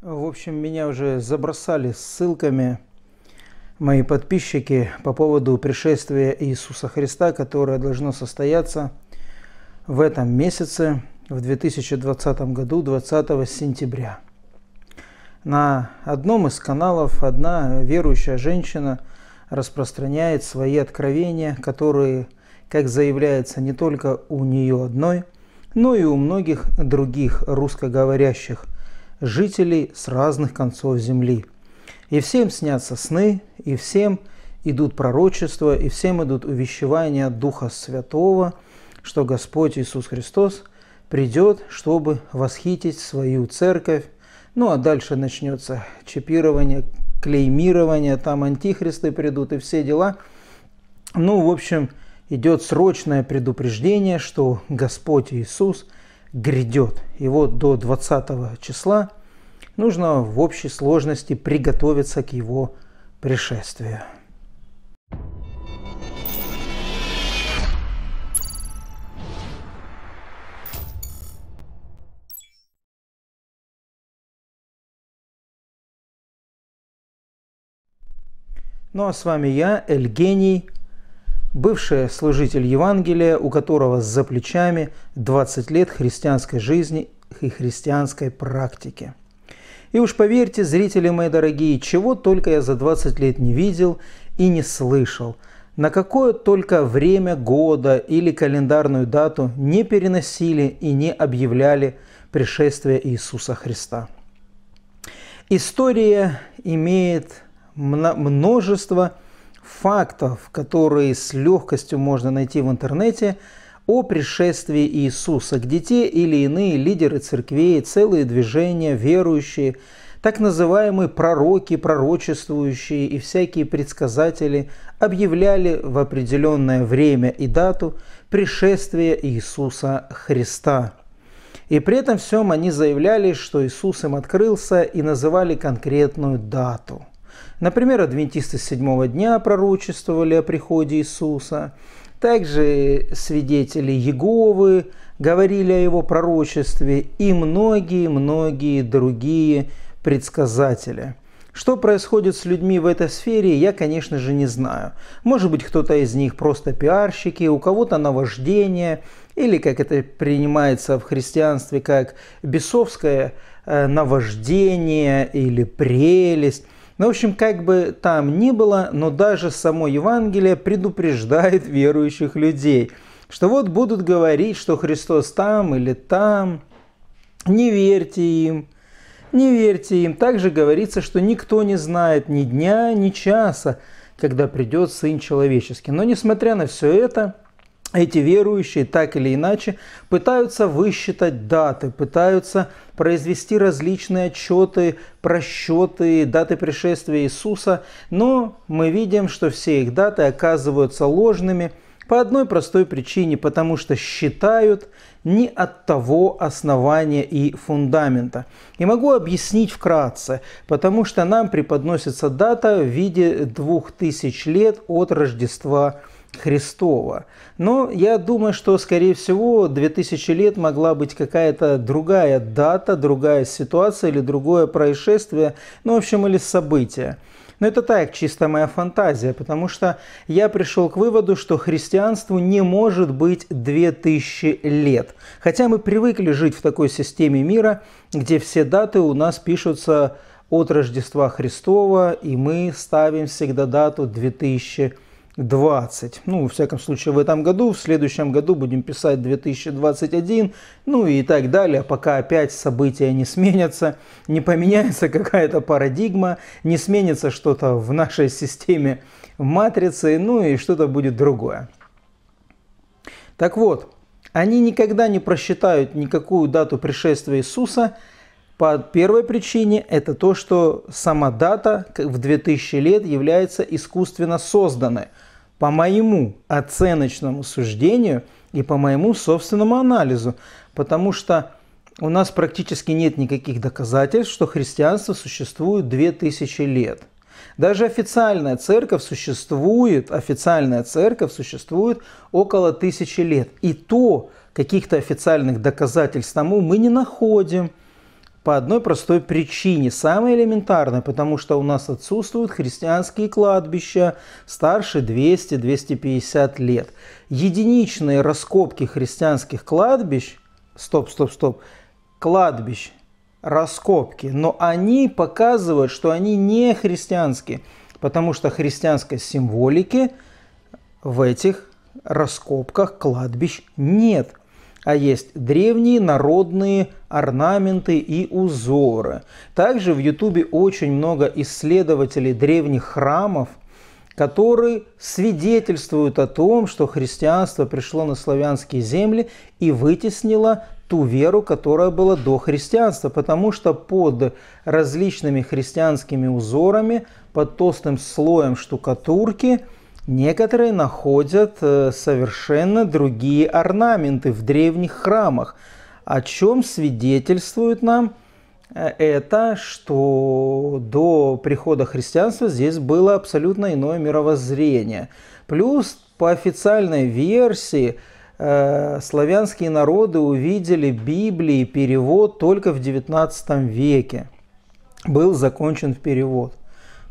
В общем, меня уже забросали ссылками мои подписчики по поводу пришествия Иисуса Христа, которое должно состояться в этом месяце, в 2020 году, 20 сентября. На одном из каналов одна верующая женщина распространяет свои откровения, которые, как заявляется, не только у нее одной, но и у многих других русскоговорящих – жителей с разных концов земли. И всем снятся сны, и всем идут пророчества, и всем идут увещевания Духа Святого, что Господь Иисус Христос придет, чтобы восхитить свою церковь. Ну а дальше начнется чипирование, клеймирование, там антихристы придут и все дела. Ну, в общем, идет срочное предупреждение, что Господь Иисус – грядет. И вот до 20 числа нужно в общей сложности приготовиться к его пришествию. Ну а с вами я, Эльгений, бывший служитель Евангелия, у которого за плечами 20 лет христианской жизни и христианской практики. И уж поверьте, зрители мои дорогие, чего только я за 20 лет не видел и не слышал. На какое только время года или календарную дату не переносили и не объявляли пришествие Иисуса Христа. История имеет множество фактов, которые с легкостью можно найти в интернете о пришествии Иисуса, где те или иные лидеры церквей, целые движения, верующие, так называемые пророки, пророчествующие и всякие предсказатели объявляли в определенное время и дату пришествие Иисуса Христа. И при этом всем они заявляли, что Иисус им открылся и называли конкретную дату – Например, адвентисты седьмого дня пророчествовали о приходе Иисуса, также свидетели Еговы говорили о его пророчестве и многие-многие другие предсказатели. Что происходит с людьми в этой сфере, я, конечно же, не знаю. Может быть, кто-то из них просто пиарщики, у кого-то наваждение, или, как это принимается в христианстве, как бесовское э, наваждение или прелесть. Ну, в общем, как бы там ни было, но даже само Евангелие предупреждает верующих людей, что вот будут говорить, что Христос там или там, не верьте им, не верьте им. Также говорится, что никто не знает ни дня, ни часа, когда придет Сын Человеческий. Но несмотря на все это, эти верующие так или иначе пытаются высчитать даты, пытаются произвести различные отчеты, просчеты, даты пришествия Иисуса, но мы видим, что все их даты оказываются ложными по одной простой причине, потому что считают не от того основания и фундамента. И могу объяснить вкратце, потому что нам преподносится дата в виде двух тысяч лет от Рождества Христа Христова. Но я думаю, что, скорее всего, 2000 лет могла быть какая-то другая дата, другая ситуация или другое происшествие, ну, в общем, или событие. Но это так, чисто моя фантазия, потому что я пришел к выводу, что христианству не может быть 2000 лет. Хотя мы привыкли жить в такой системе мира, где все даты у нас пишутся от Рождества Христова, и мы ставим всегда дату 2000 лет 20. Ну, во всяком случае, в этом году, в следующем году будем писать 2021, ну и так далее, пока опять события не сменятся, не поменяется какая-то парадигма, не сменится что-то в нашей системе матрицы, ну и что-то будет другое. Так вот, они никогда не просчитают никакую дату пришествия Иисуса, по первой причине это то, что сама дата в 2000 лет является искусственно созданной – по моему оценочному суждению и по моему собственному анализу, потому что у нас практически нет никаких доказательств, что христианство существует 2000 лет. Даже официальная церковь существует, официальная церковь существует около тысячи лет. И то каких-то официальных доказательств тому мы не находим – по одной простой причине, самой элементарной, потому что у нас отсутствуют христианские кладбища старше 200-250 лет. Единичные раскопки христианских кладбищ, стоп, стоп, стоп, кладбищ, раскопки, но они показывают, что они не христианские, потому что христианской символики в этих раскопках кладбищ нет – а есть древние народные орнаменты и узоры. Также в Ютубе очень много исследователей древних храмов, которые свидетельствуют о том, что христианство пришло на славянские земли и вытеснило ту веру, которая была до христианства, потому что под различными христианскими узорами, под толстым слоем штукатурки – Некоторые находят э, совершенно другие орнаменты в древних храмах, о чем свидетельствует нам э, это, что до прихода христианства здесь было абсолютно иное мировоззрение. Плюс, по официальной версии, э, славянские народы увидели Библии перевод только в XIX веке. Был закончен перевод.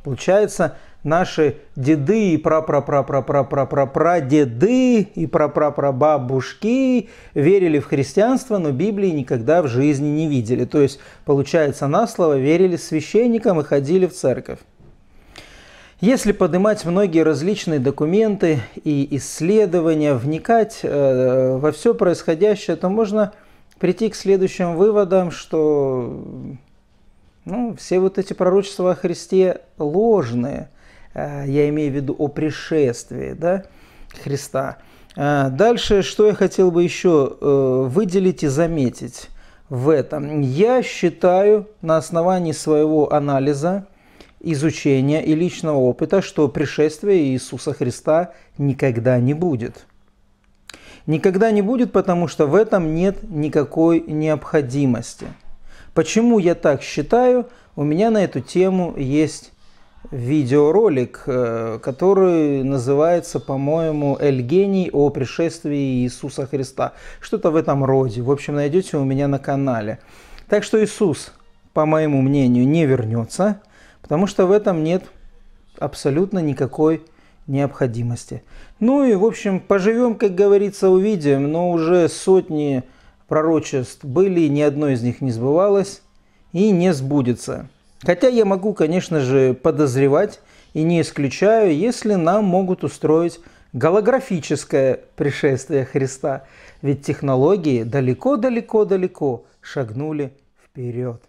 Получается, наши деды и прапрапрапрапрапрапрадеды и прапрапрабабушки верили в христианство, но Библии никогда в жизни не видели. То есть, получается, на слово верили священникам и ходили в церковь. Если поднимать многие различные документы и исследования, вникать э, во все происходящее, то можно прийти к следующим выводам, что ну, все вот эти пророчества о Христе ложные. Э, я имею в виду о пришествии да, Христа. Э, дальше, что я хотел бы еще э, выделить и заметить в этом. Я считаю на основании своего анализа, изучения и личного опыта, что пришествия Иисуса Христа никогда не будет. Никогда не будет, потому что в этом нет никакой необходимости. Почему я так считаю? У меня на эту тему есть видеоролик, э, который называется, по-моему, Эльгений о пришествии Иисуса Христа». Что-то в этом роде. В общем, найдете у меня на канале. Так что Иисус, по моему мнению, не вернется, потому что в этом нет абсолютно никакой необходимости. Ну и, в общем, поживем, как говорится, увидим, но уже сотни пророчеств были, ни одно из них не сбывалось и не сбудется. Хотя я могу, конечно же, подозревать и не исключаю, если нам могут устроить голографическое пришествие Христа. Ведь технологии далеко-далеко-далеко шагнули вперед.